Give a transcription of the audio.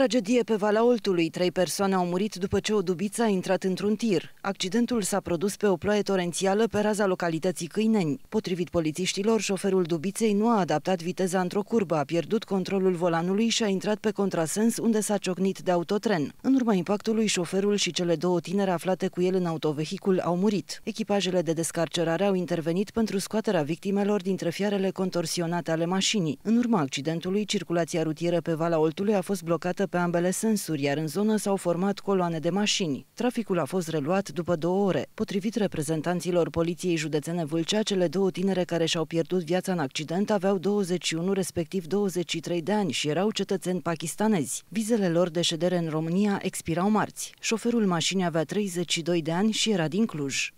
Tragedie pe Valea Oltului. Trei persoane au murit după ce o dubiță a intrat într-un tir. Accidentul s-a produs pe o ploaie torențială pe raza localității Câineni. Potrivit polițiștilor, șoferul dubiței nu a adaptat viteza într-o curbă, a pierdut controlul volanului și a intrat pe contrasens unde s-a ciocnit de autotren. În urma impactului, șoferul și cele două tinere aflate cu el în autovehicul au murit. Echipajele de descarcerare au intervenit pentru scoaterea victimelor dintre fiarele contorsionate ale mașinii. În urma accidentului, circulația rutieră pe Valea Oltului a fost blocată încearcă pe ambele sensuri, iar în zonă s-au format coloane de mașini. Traficul a fost reluat după două ore. Potrivit reprezentanților Poliției Județene Vâlcea, cele două tinere care și-au pierdut viața în accident aveau 21, respectiv 23 de ani și erau cetățeni pakistanezi. Vizele lor de ședere în România expirau marți. Șoferul mașinii avea 32 de ani și era din Cluj.